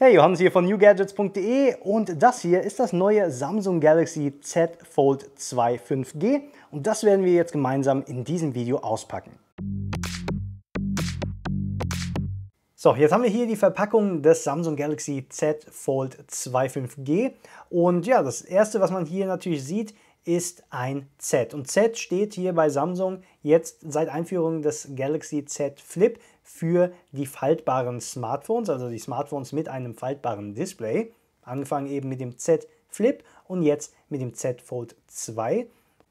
Hey, Johannes hier von newgadgets.de und das hier ist das neue Samsung Galaxy Z Fold 2 5G und das werden wir jetzt gemeinsam in diesem Video auspacken. So, jetzt haben wir hier die Verpackung des Samsung Galaxy Z Fold 2 5G und ja, das erste, was man hier natürlich sieht, ist ein Z. Und Z steht hier bei Samsung jetzt seit Einführung des Galaxy Z Flip für die faltbaren Smartphones, also die Smartphones mit einem faltbaren Display. Angefangen eben mit dem Z Flip und jetzt mit dem Z Fold 2.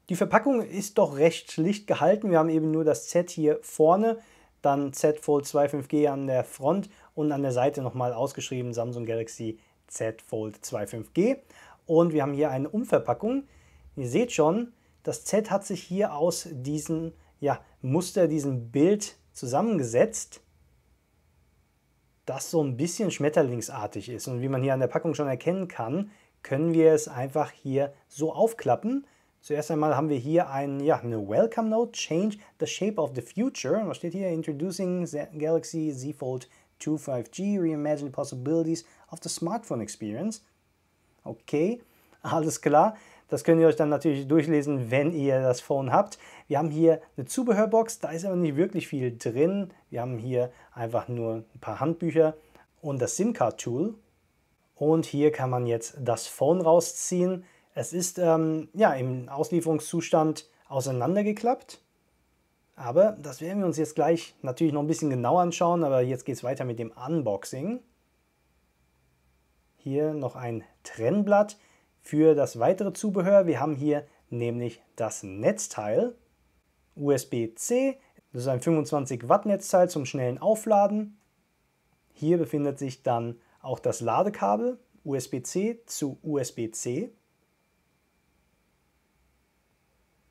Die Verpackung ist doch recht schlicht gehalten. Wir haben eben nur das Z hier vorne, dann Z Fold 2 5G an der Front und an der Seite nochmal ausgeschrieben Samsung Galaxy Z Fold 2 5G. Und wir haben hier eine Umverpackung Ihr seht schon, das Z hat sich hier aus diesem ja, Muster, diesem Bild zusammengesetzt, das so ein bisschen schmetterlingsartig ist. Und wie man hier an der Packung schon erkennen kann, können wir es einfach hier so aufklappen. Zuerst einmal haben wir hier ein, ja, eine Welcome Note, Change the Shape of the Future. Und was steht hier? Introducing Galaxy Z Fold 2 5G, Reimagine the Possibilities of the Smartphone Experience. Okay, alles klar. Das könnt ihr euch dann natürlich durchlesen, wenn ihr das Phone habt. Wir haben hier eine Zubehörbox, da ist aber nicht wirklich viel drin. Wir haben hier einfach nur ein paar Handbücher und das SIM-Card-Tool. Und hier kann man jetzt das Phone rausziehen. Es ist ähm, ja, im Auslieferungszustand auseinandergeklappt. Aber das werden wir uns jetzt gleich natürlich noch ein bisschen genauer anschauen. Aber jetzt geht es weiter mit dem Unboxing. Hier noch ein Trennblatt für das weitere Zubehör. Wir haben hier nämlich das Netzteil USB-C. Das ist ein 25 Watt Netzteil zum schnellen Aufladen. Hier befindet sich dann auch das Ladekabel USB-C zu USB-C.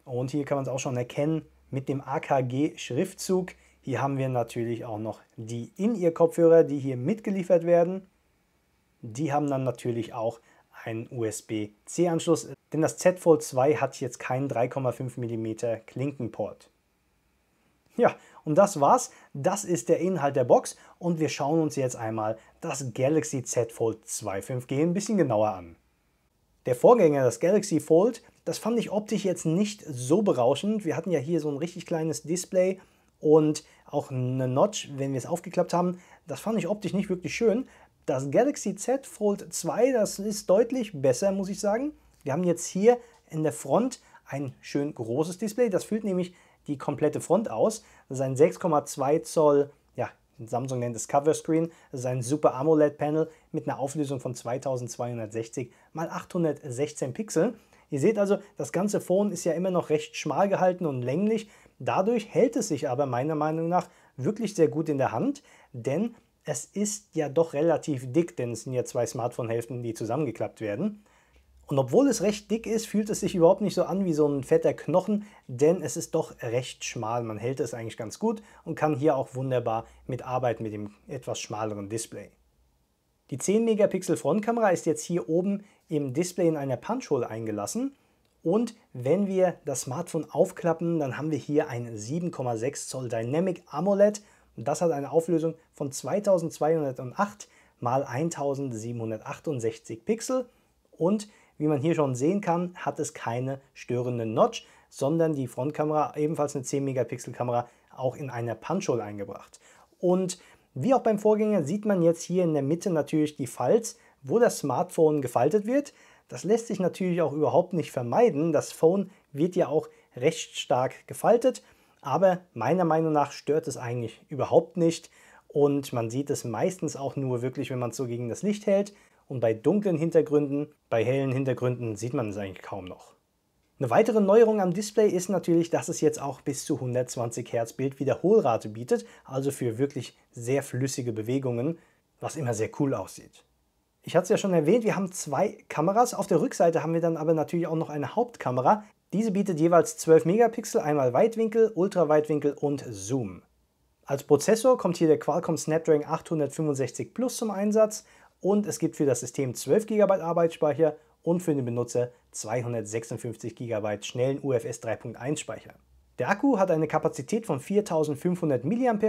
Und hier kann man es auch schon erkennen mit dem AKG-Schriftzug. Hier haben wir natürlich auch noch die In-Ear-Kopfhörer, die hier mitgeliefert werden. Die haben dann natürlich auch ein USB-C-Anschluss, denn das Z Fold 2 hat jetzt keinen 3,5 mm Klinkenport. Ja, und das war's. Das ist der Inhalt der Box und wir schauen uns jetzt einmal das Galaxy Z Fold 2 5G ein bisschen genauer an. Der Vorgänger, das Galaxy Fold, das fand ich optisch jetzt nicht so berauschend. Wir hatten ja hier so ein richtig kleines Display und auch eine Notch, wenn wir es aufgeklappt haben. Das fand ich optisch nicht wirklich schön, das Galaxy Z Fold 2, das ist deutlich besser, muss ich sagen. Wir haben jetzt hier in der Front ein schön großes Display. Das füllt nämlich die komplette Front aus. Das ist ein 6,2 Zoll, ja, Samsung nennt es Cover Screen. Das ist ein Super AMOLED Panel mit einer Auflösung von 2260 x 816 Pixeln. Ihr seht also, das ganze Phone ist ja immer noch recht schmal gehalten und länglich. Dadurch hält es sich aber meiner Meinung nach wirklich sehr gut in der Hand, denn es ist ja doch relativ dick, denn es sind ja zwei Smartphone-Hälften, die zusammengeklappt werden. Und obwohl es recht dick ist, fühlt es sich überhaupt nicht so an wie so ein fetter Knochen, denn es ist doch recht schmal. Man hält es eigentlich ganz gut und kann hier auch wunderbar mitarbeiten mit dem etwas schmaleren Display. Die 10 Megapixel Frontkamera ist jetzt hier oben im Display in einer Punchhole eingelassen. Und wenn wir das Smartphone aufklappen, dann haben wir hier ein 7,6 Zoll Dynamic AMOLED und das hat eine Auflösung von 2208 mal 1768 Pixel und wie man hier schon sehen kann, hat es keine störende Notch, sondern die Frontkamera, ebenfalls eine 10-Megapixel-Kamera, auch in einer punch eingebracht. Und wie auch beim Vorgänger sieht man jetzt hier in der Mitte natürlich die Falz, wo das Smartphone gefaltet wird. Das lässt sich natürlich auch überhaupt nicht vermeiden. Das Phone wird ja auch recht stark gefaltet aber meiner Meinung nach stört es eigentlich überhaupt nicht und man sieht es meistens auch nur wirklich, wenn man es so gegen das Licht hält und bei dunklen Hintergründen, bei hellen Hintergründen sieht man es eigentlich kaum noch. Eine weitere Neuerung am Display ist natürlich, dass es jetzt auch bis zu 120 Hertz Bildwiederholrate bietet, also für wirklich sehr flüssige Bewegungen, was immer sehr cool aussieht. Ich hatte es ja schon erwähnt, wir haben zwei Kameras. Auf der Rückseite haben wir dann aber natürlich auch noch eine Hauptkamera, diese bietet jeweils 12 Megapixel, einmal Weitwinkel, Ultraweitwinkel und Zoom. Als Prozessor kommt hier der Qualcomm Snapdragon 865 Plus zum Einsatz und es gibt für das System 12 GB Arbeitsspeicher und für den Benutzer 256 GB schnellen UFS 3.1 Speicher. Der Akku hat eine Kapazität von 4500 mAh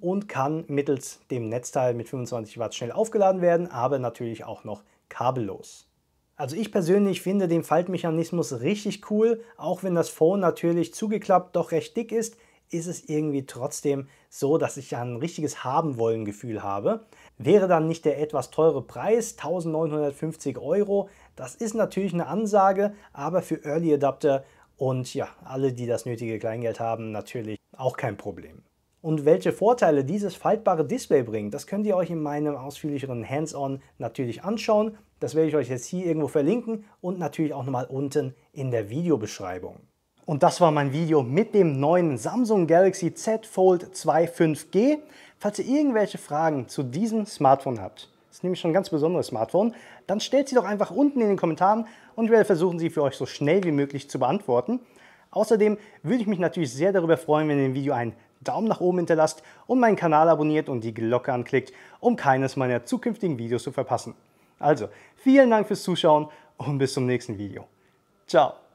und kann mittels dem Netzteil mit 25 Watt schnell aufgeladen werden, aber natürlich auch noch kabellos. Also ich persönlich finde den Faltmechanismus richtig cool, auch wenn das Phone natürlich zugeklappt doch recht dick ist, ist es irgendwie trotzdem so, dass ich ein richtiges Haben-Wollen-Gefühl habe. Wäre dann nicht der etwas teure Preis, 1950 Euro, das ist natürlich eine Ansage, aber für Early Adapter und ja, alle, die das nötige Kleingeld haben, natürlich auch kein Problem. Und welche Vorteile dieses faltbare Display bringt, das könnt ihr euch in meinem ausführlicheren Hands-on natürlich anschauen. Das werde ich euch jetzt hier irgendwo verlinken und natürlich auch nochmal unten in der Videobeschreibung. Und das war mein Video mit dem neuen Samsung Galaxy Z Fold 2 5G. Falls ihr irgendwelche Fragen zu diesem Smartphone habt, das ist nämlich schon ein ganz besonderes Smartphone, dann stellt sie doch einfach unten in den Kommentaren und ich werde versuchen, sie für euch so schnell wie möglich zu beantworten. Außerdem würde ich mich natürlich sehr darüber freuen, wenn ihr dem Video einen Daumen nach oben hinterlasst und meinen Kanal abonniert und die Glocke anklickt, um keines meiner zukünftigen Videos zu verpassen. Also, vielen Dank fürs Zuschauen und bis zum nächsten Video. Ciao!